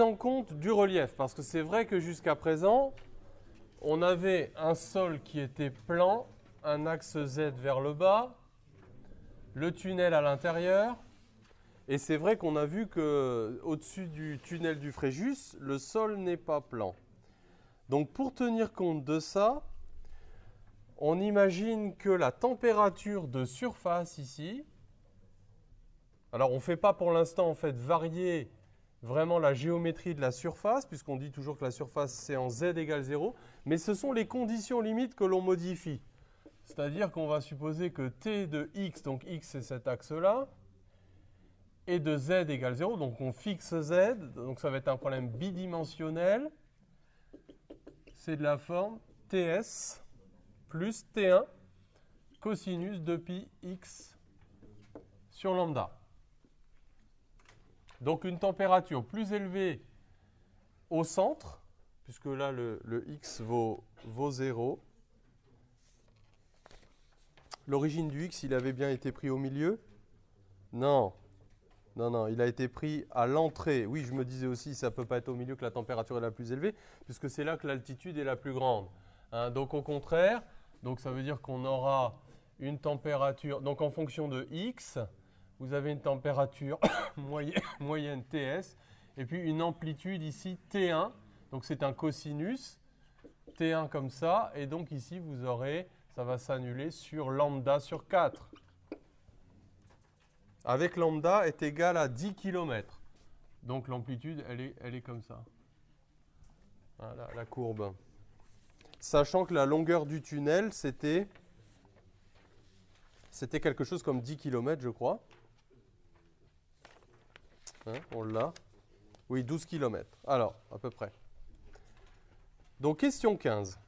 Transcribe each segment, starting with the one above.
en compte du relief. Parce que c'est vrai que jusqu'à présent, on avait un sol qui était plan, un axe Z vers le bas, le tunnel à l'intérieur. Et c'est vrai qu'on a vu que au-dessus du tunnel du Fréjus, le sol n'est pas plan. Donc pour tenir compte de ça, on imagine que la température de surface ici, alors on ne fait pas pour l'instant en fait varier vraiment la géométrie de la surface, puisqu'on dit toujours que la surface c'est en z égale 0, mais ce sont les conditions limites que l'on modifie. C'est-à-dire qu'on va supposer que t de x, donc x c'est cet axe-là, et de z égale 0, donc on fixe z, donc ça va être un problème bidimensionnel. C'est de la forme ts plus t1 cosinus de pi x sur lambda. Donc une température plus élevée au centre, puisque là le, x vaut, 0. L'origine du x, il avait bien été pris au milieu Non. Non, non, il a été pris à l'entrée. Oui, je me disais aussi, ça ne peut pas être au milieu que la température est la plus élevée, puisque c'est là que l'altitude est la plus grande. Hein. donc au contraire, donc ça veut dire qu'on aura une température, donc en fonction de x, vous avez une température moyenne, TS, et puis une amplitude ici T1, donc c'est un cosinus, T1 comme ça, et donc ici vous aurez, ça va s'annuler sur lambda sur 4. Avec lambda est égal à 10 km. Donc l'amplitude, elle est, comme ça. Voilà la courbe. Sachant que la longueur du tunnel, c'était c'était quelque chose comme 10 km, je crois. Hein, on l'a. Oui, 12 km. Alors, à peu près. Donc, question 15.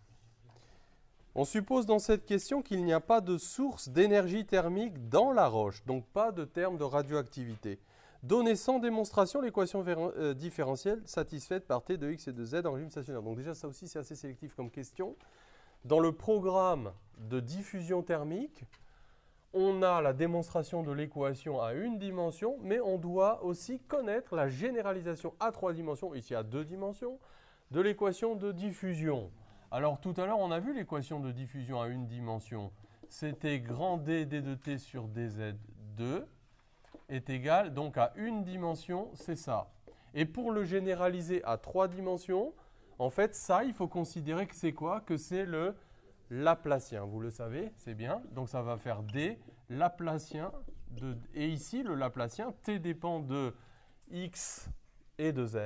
On suppose dans cette question qu'il n'y a pas de source d'énergie thermique dans la roche, donc pas de terme de radioactivité. Donnez sans démonstration l'équation euh, différentielle satisfaite par T de x et de z en régime stationnaire. Donc déjà ça aussi c'est assez sélectif comme question. Dans le programme de diffusion thermique, on a la démonstration de l'équation à une dimension, mais on doit aussi connaître la généralisation à trois dimensions, ici à deux dimensions, de l'équation de diffusion. Alors tout à l'heure, on a vu l'équation de diffusion à une dimension. C'était grand D D de T sur DZ2 est égal donc à une dimension, c'est ça. Et pour le généraliser à trois dimensions, en fait, ça, il faut considérer que c'est quoi Que c'est le Laplacien. Vous le savez, c'est bien. Donc ça va faire D Laplacien. De, et ici, le Laplacien, T dépend de X et de Z.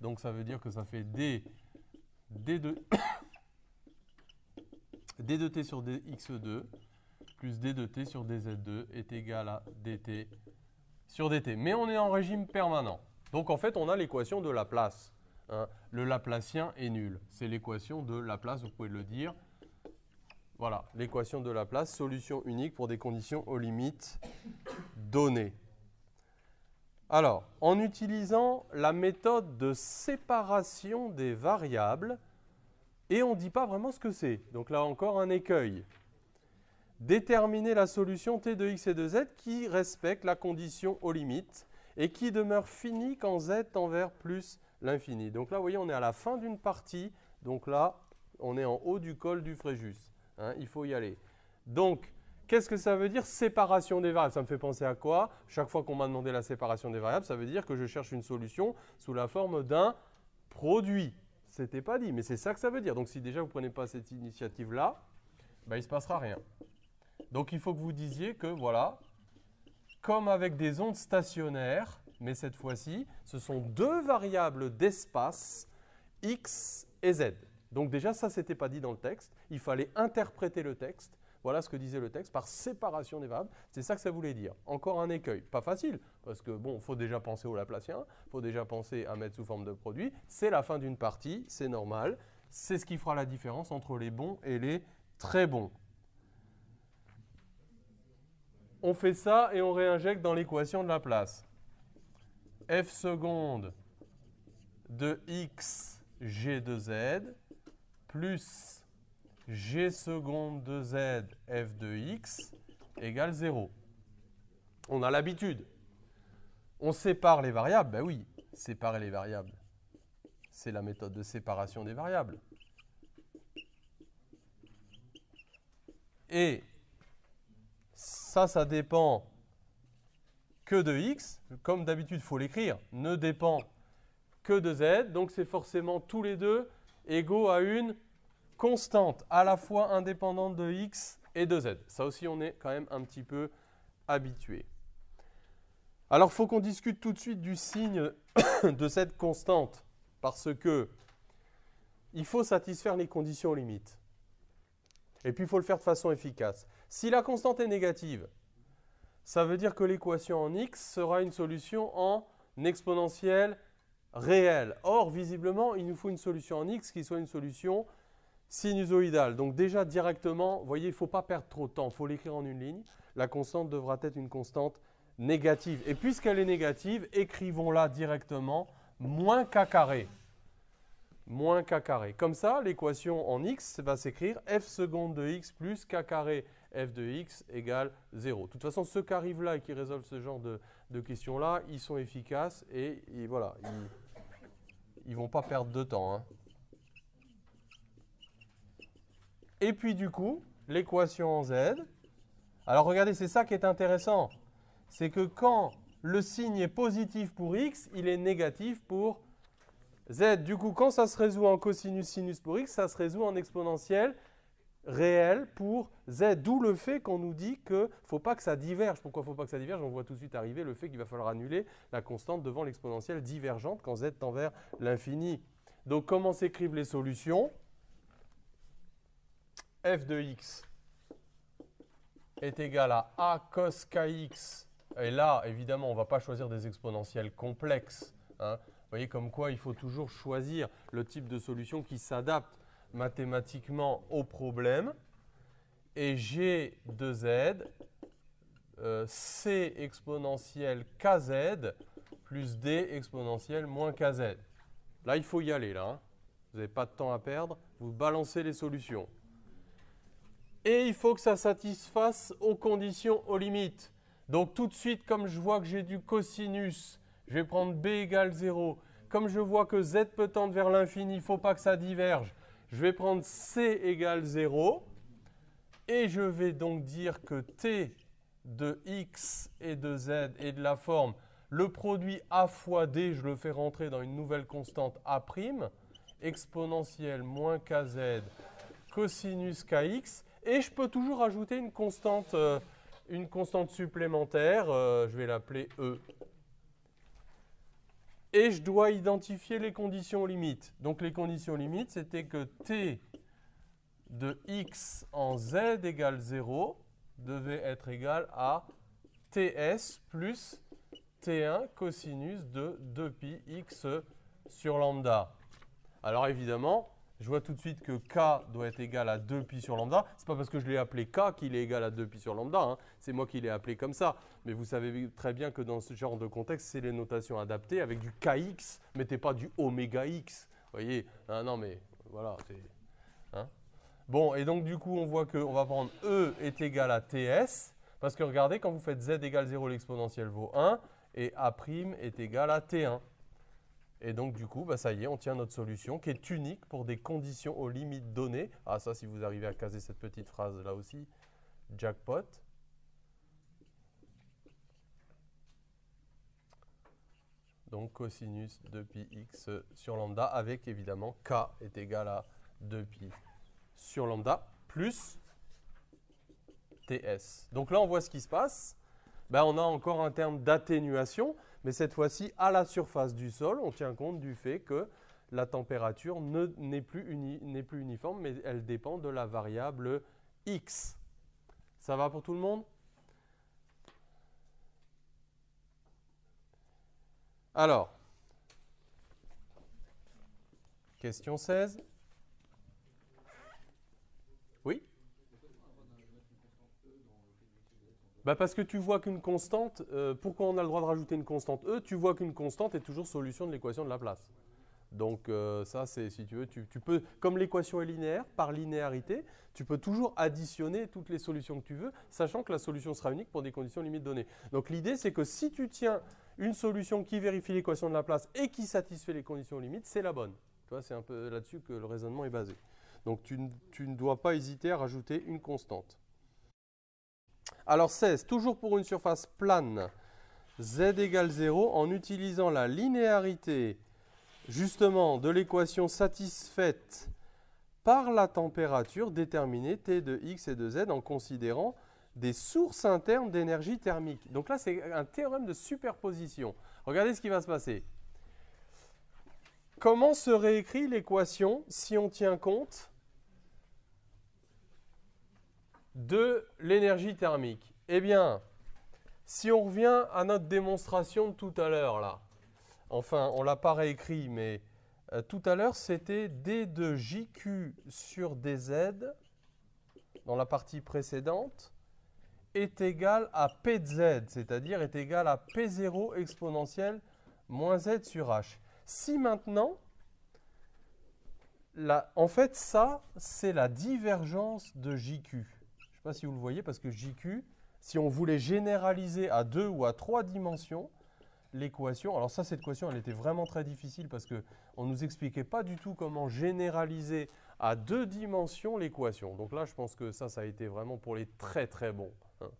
Donc ça veut dire que ça fait D, D de, D T sur DX2 plus D de T sur DZ2 est égal à DT sur DT. Mais on est en régime permanent. Donc en fait, on a l'équation de Laplace. Hein. Le Laplacien est nul. C'est l'équation de Laplace, vous pouvez le dire. Voilà, l'équation de Laplace, solution unique pour des conditions aux limites données. Alors, en utilisant la méthode de séparation des variables, et on ne dit pas vraiment ce que c'est, donc là encore un écueil. Déterminer la solution T de x et de z qui respecte la condition aux limites et qui demeure finie quand z tend vers plus l'infini. Donc là, vous voyez, on est à la fin d'une partie, donc là, on est en haut du col du Fréjus. Hein, il faut y aller. Donc, qu'est-ce que ça veut dire séparation des variables Ça me fait penser à quoi Chaque fois qu'on m'a demandé la séparation des variables, ça veut dire que je cherche une solution sous la forme d'un produit. C'était pas dit, mais c'est ça que ça veut dire. Donc, si déjà vous ne prenez pas cette initiative-là, ben, il ne se passera rien. Donc, il faut que vous disiez que, voilà, comme avec des ondes stationnaires, mais cette fois-ci, ce sont deux variables d'espace, x et z. Donc déjà, ça, n'était pas dit dans le texte. Il fallait interpréter le texte. Voilà ce que disait le texte par séparation des variables. C'est ça que ça voulait dire. Encore un écueil. Pas facile, parce que bon, faut déjà penser au Laplacien, faut déjà penser à mettre sous forme de produit. C'est la fin d'une partie, c'est normal. C'est ce qui fera la différence entre les bons et les très bons. On fait ça et on réinjecte dans l'équation de Laplace. F seconde de x g de z plus g seconde de z f de x égale 0. On a l'habitude. On sépare les variables, ben oui, séparer les variables. C'est la méthode de séparation des variables. Et ça, ça dépend que de x. Comme d'habitude, il faut l'écrire. Ne dépend que de z. Donc c'est forcément tous les deux égaux à une constante, à la fois indépendante de x et de z. Ça aussi, on est quand même un petit peu habitué. Alors, il faut qu'on discute tout de suite du signe de cette constante, parce que il faut satisfaire les conditions limites. Et puis, il faut le faire de façon efficace. Si la constante est négative, ça veut dire que l'équation en x sera une solution en exponentielle réelle. Or, visiblement, il nous faut une solution en x qui soit une solution sinusoïdale. Donc déjà directement, vous voyez, il ne faut pas perdre trop de temps, il faut l'écrire en une ligne. La constante devra être une constante négative. Et puisqu'elle est négative, écrivons-la directement moins k carré. Moins k carré. Comme ça, l'équation en x va s'écrire f seconde de x plus k carré f de x égale 0. De toute façon, ceux qui arrivent là et qui résolvent ce genre de, questions-là, ils sont efficaces et, voilà, ils ne vont pas perdre de temps. Hein. Et puis du coup, l'équation en z. Alors regardez, c'est ça qui est intéressant. C'est que quand le signe est positif pour x, il est négatif pour z. Du coup, quand ça se résout en cosinus sinus pour x, ça se résout en exponentielle réelle pour z. D'où le fait qu'on nous dit qu'il ne faut pas que ça diverge. Pourquoi il ne faut pas que ça diverge On voit tout de suite arriver le fait qu'il va falloir annuler la constante devant l'exponentielle divergente quand z tend vers l'infini. Donc comment s'écrivent les solutions f de x est égal à a cos kx, et là, évidemment, on ne va pas choisir des exponentielles complexes. Hein. Vous voyez comme quoi il faut toujours choisir le type de solution qui s'adapte mathématiquement au problème. Et g de z, euh, c exponentielle kz plus d exponentielle moins kz. Là, il faut y aller, là. Hein. Vous n'avez pas de temps à perdre. Vous balancez les solutions et il faut que ça satisfasse aux conditions aux limites. Donc tout de suite, comme je vois que j'ai du cosinus, je vais prendre b égale 0. Comme je vois que z peut tendre vers l'infini, il ne faut pas que ça diverge. Je vais prendre c égale 0. Et je vais donc dire que t de x et de z est de la forme le produit a fois d, je le fais rentrer dans une nouvelle constante a', prime, exponentielle moins kz cosinus kx. Et je peux toujours ajouter une constante, euh, une constante supplémentaire, euh, je vais l'appeler E. Et je dois identifier les conditions limites. Donc les conditions limites, c'était que T de x en z égale 0 devait être égal à Ts plus T1 cosinus de 2pi x sur lambda. Alors évidemment, je vois tout de suite que k doit être égal à 2pi sur lambda. n'est pas parce que je l'ai appelé k qu'il est égal à 2pi sur lambda, hein. c'est moi qui l'ai appelé comme ça. Mais vous savez très bien que dans ce genre de contexte, c'est les notations adaptées avec du kx, mettez pas du oméga x. Vous voyez ah Non mais voilà, hein. bon, et donc du coup, on voit qu'on va prendre E est égal à TS, parce que regardez, quand vous faites z égale 0, l'exponentielle vaut 1, et A' prime est égal à T1. Et donc, du coup, bah, ça y est, on tient notre solution qui est unique pour des conditions aux limites données. Ah, ça, si vous arrivez à caser cette petite phrase là aussi, jackpot. Donc, cosinus 2 x sur lambda avec évidemment k est égal à 2 pi sur lambda plus ts. Donc là, on voit ce qui se passe. Bah, on a encore un terme d'atténuation. Mais cette fois-ci, à la surface du sol, on tient compte du fait que la température n'est plus, uniforme, mais elle dépend de la variable x. Ça va pour tout le monde Alors, question 16. Bah, parce que tu vois qu'une constante, euh, pourquoi on a le droit de rajouter une constante E Tu vois qu'une constante est toujours solution de l'équation de la place. Donc euh, ça, c'est si tu veux, tu, peux, comme l'équation est linéaire, par linéarité, tu peux toujours additionner toutes les solutions que tu veux, sachant que la solution sera unique pour des conditions limites données. Donc l'idée, c'est que si tu tiens une solution qui vérifie l'équation de la place et qui satisfait les conditions limites, c'est la bonne. Tu vois, c'est un peu là-dessus que le raisonnement est basé. Donc tu ne dois pas hésiter à rajouter une constante. Alors 16, toujours pour une surface plane, z égale 0, en utilisant la linéarité justement de l'équation satisfaite par la température déterminée T de x et de z en considérant des sources internes d'énergie thermique. Donc là, c'est un théorème de superposition. Regardez ce qui va se passer. Comment se réécrit l'équation si on tient compte de l'énergie thermique. Eh bien, si on revient à notre démonstration de tout à l'heure, là, enfin, on ne l'a pas réécrit, mais euh, tout à l'heure, c'était D de JQ sur DZ, dans la partie précédente, est égal à PZ, c'est-à-dire est égal à P0 exponentielle moins Z sur H. Si maintenant, en fait, ça, c'est la divergence de JQ sais pas si vous le voyez, parce que JQ, si on voulait généraliser à deux ou à trois dimensions, l'équation, alors ça cette équation elle était vraiment très difficile parce qu'on ne nous expliquait pas du tout comment généraliser à deux dimensions l'équation. Donc là je pense que ça ça a été vraiment pour les très très bons. Hein.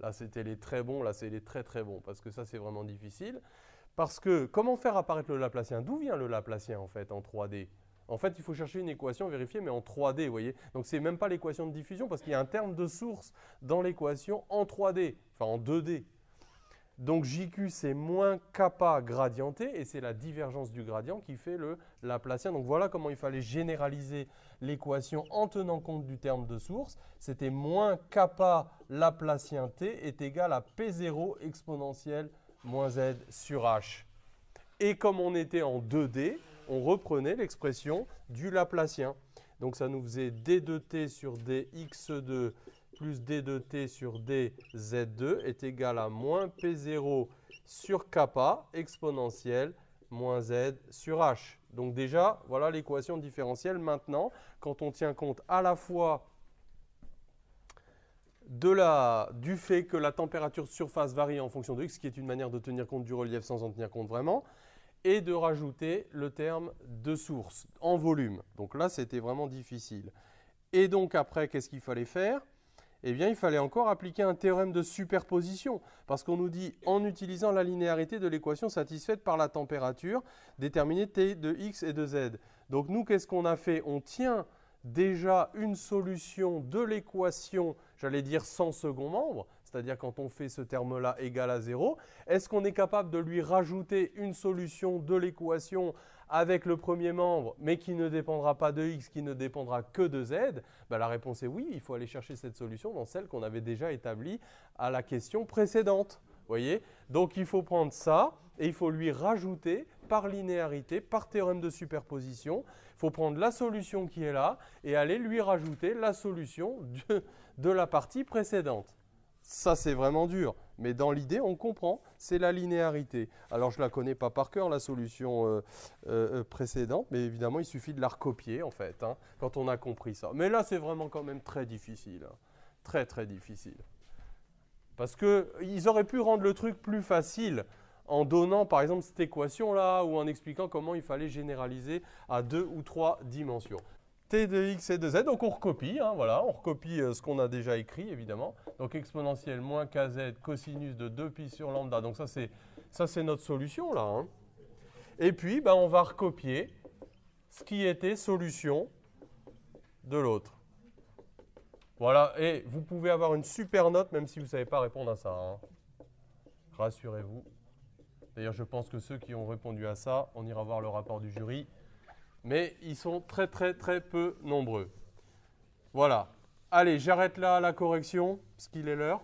Là c'était les très bons, là c'est les très très bons parce que ça c'est vraiment difficile. Parce que comment faire apparaître le Laplacien D'où vient le Laplacien en fait en 3D en fait, il faut chercher une équation, vérifiée, mais en 3D, vous voyez. Donc, c'est même pas l'équation de diffusion, parce qu'il y a un terme de source dans l'équation en 3D, enfin en 2D. Donc, JQ, c'est moins kappa T, et c'est la divergence du gradient qui fait le Laplacien. Donc, voilà comment il fallait généraliser l'équation en tenant compte du terme de source. C'était moins kappa Laplacien T est égal à P0 exponentielle moins Z sur H. Et comme on était en 2D, on reprenait l'expression du Laplacien. Donc ça nous faisait d2t sur dx2 plus d2t sur dz2 est égal à moins p0 sur kappa exponentielle moins z sur h. Donc déjà, voilà l'équation différentielle. Maintenant, quand on tient compte à la fois de la, du fait que la température de surface varie en fonction de x, qui est une manière de tenir compte du relief sans en tenir compte vraiment, et de rajouter le terme de source en volume. Donc là, c'était vraiment difficile. Et donc après, qu'est-ce qu'il fallait faire Eh bien, il fallait encore appliquer un théorème de superposition, parce qu'on nous dit, en utilisant la linéarité de l'équation satisfaite par la température, déterminer T de X et de Z. Donc nous, qu'est-ce qu'on a fait On tient déjà une solution de l'équation, j'allais dire sans second membre, c'est-à-dire quand on fait ce terme-là égal à 0, est-ce qu'on est capable de lui rajouter une solution de l'équation avec le premier membre, mais qui ne dépendra pas de x, qui ne dépendra que de z ben, La réponse est oui, il faut aller chercher cette solution dans celle qu'on avait déjà établie à la question précédente. voyez Donc il faut prendre ça et il faut lui rajouter par linéarité, par théorème de superposition, il faut prendre la solution qui est là et aller lui rajouter la solution de la partie précédente. Ça, c'est vraiment dur. Mais dans l'idée, on comprend, c'est la linéarité. Alors, je ne la connais pas par cœur, la solution euh, euh, euh, précédente, mais évidemment, il suffit de la recopier, en fait, hein, quand on a compris ça. Mais là, c'est vraiment quand même très difficile. Hein. Très, très difficile. Parce qu'ils auraient pu rendre le truc plus facile en donnant, par exemple, cette équation-là, ou en expliquant comment il fallait généraliser à deux ou trois dimensions. T de x et de z, donc on recopie, hein, voilà, on recopie euh, ce qu'on a déjà écrit, évidemment. Donc exponentielle moins kz cosinus de 2pi sur lambda, donc ça c'est notre solution là. Hein. Et puis, ben, on va recopier ce qui était solution de l'autre. Voilà, et vous pouvez avoir une super note même si vous ne savez pas répondre à ça. Hein. Rassurez-vous. D'ailleurs, je pense que ceux qui ont répondu à ça, on ira voir le rapport du jury mais ils sont très très très peu nombreux. Voilà. Allez, j'arrête là la correction, parce qu'il est l'heure.